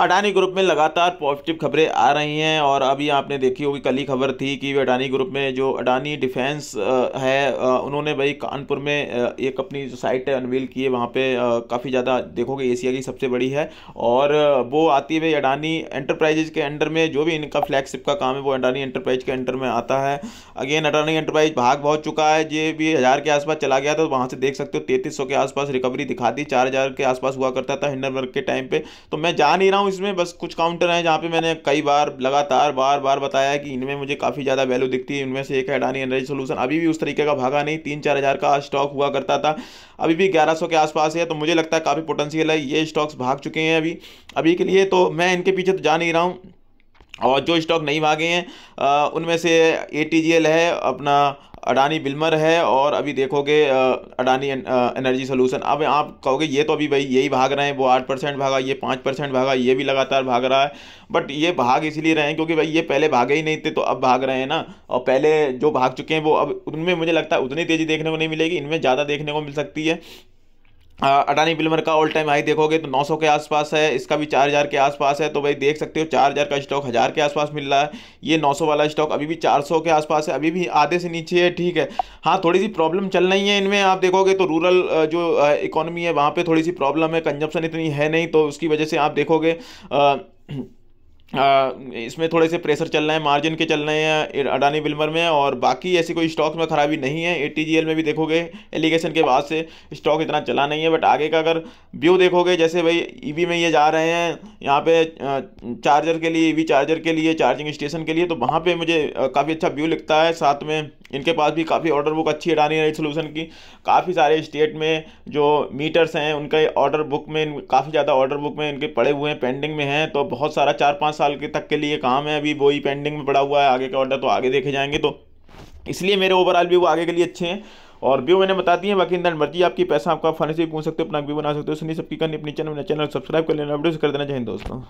Adani group में लगातार positive खबरें आ रही हैं और अभी आपने देखी होगी कल ही खबर थी कि अडानी ग्रुप में जो अडानी डिफेंस है उन्होंने भाई कानपुर में एक अपनी जो साइट है अनवील की है वहाँ पे काफ़ी ज़्यादा देखोगे एशिया की सबसे बड़ी है और वो आती है भाई अडानी एंटरप्राइजेज के अंडर में जो भी इनका फ्लैगशिप का काम है वो अडानी एंटरप्राइज के अंडर में आता है अगेन अडानी एंटरप्राइज भाग बहुत चुका है ये भी हज़ार के आसपास चला गया था तो वहाँ से देख सकते हो तैंतीस के आसपास रिकवरी दिखा दी चार के आसपास हुआ करता था हिंडनबर्ग के टाइम पर तो मैं जा नहीं रहा हूँ हूँ इसमें बस कुछ काउंटर हैं जहाँ पे मैंने कई बार लगातार बार बार बताया कि इनमें मुझे काफ़ी ज़्यादा वैल्यू दिखती है इनमें से एक है अडानी एनर्जी सोल्यूशन अभी भी उस तरीके का भागा नहीं तीन चार हज़ार का स्टॉक हुआ करता था अभी भी ग्यारह सौ के आसपास है तो मुझे लगता है काफ़ी पोटेंशियल है ये स्टॉक्स भाग चुके हैं अभी अभी के लिए तो मैं इनके पीछे तो जा नहीं रहा हूँ और जो स्टॉक नहीं भागे हैं उनमें से ए है अपना अडानी बिलमर है और अभी देखोगे अडानी एनर्जी सोल्यूशन अब आप कहोगे ये तो अभी भाई यही भाग रहे हैं वो आठ परसेंट भागा ये पाँच परसेंट भागा ये भी लगातार भाग रहा है बट ये भाग इसलिए रहे हैं क्योंकि भाई ये पहले भागे ही नहीं थे तो अब भाग रहे हैं ना और पहले जो भाग चुके हैं वो अब उनमें मुझे लगता है उतनी तेज़ी देखने को नहीं मिलेगी इनमें ज़्यादा देखने को मिल सकती है अडानी बिलमर का ऑल टाइम हाई देखोगे तो 900 के आसपास है इसका भी 4000 के आसपास है तो भाई देख सकते हो 4000 का स्टॉक हज़ार के आसपास मिल रहा है ये 900 वाला स्टॉक अभी भी 400 के आसपास है अभी भी आधे से नीचे है ठीक है हाँ थोड़ी सी प्रॉब्लम चल रही है इनमें आप देखोगे तो रूरल जो इकोनॉमी है वहाँ पर थोड़ी सी प्रॉब्लम है कंजप्शन इतनी है नहीं तो उसकी वजह से आप देखोगे आ, इसमें थोड़े से प्रेशर चल रहे हैं मार्जिन के चल रहे हैं अडानी बिल्मर में और बाकी ऐसी कोई स्टॉक्स में खराबी नहीं है ए में भी देखोगे एलिगेशन के बाद से स्टॉक इतना चला नहीं है बट आगे का अगर व्यू देखोगे जैसे भाई ईवी e में ये जा रहे हैं यहाँ पे चार्जर के लिए ईवी e चार्जर के लिए चार्जिंग स्टेशन के लिए तो वहाँ पर मुझे काफ़ी अच्छा व्यू लिखता है साथ में इनके पास भी काफ़ी ऑर्डर बुक अच्छी है रही सोल्यूशन की काफ़ी सारे स्टेट में जो मीटर्स हैं उनके ऑर्डर बुक में काफ़ी ज़्यादा ऑर्डर बुक में इनके पड़े हुए हैं पेंडिंग में हैं तो बहुत सारा चार पाँच साल के तक के लिए काम है अभी वही पेंडिंग में पड़ा हुआ है आगे के ऑर्डर तो आगे देखे जाएंगे तो इसलिए मेरे ओवरऑल व्यू आगे के लिए अच्छे हैं और व्यू मैंने बता दिए बाकी इंदर मर्जी आपकी पैसा आपका फन से भी पूछ सकते हो अपना व्यू बना सकते हो सुनी सबकी करनी अपनी चैनल चैनल सब्सक्राइब कर लेना वीडियो कर देना चाहिए दोस्तों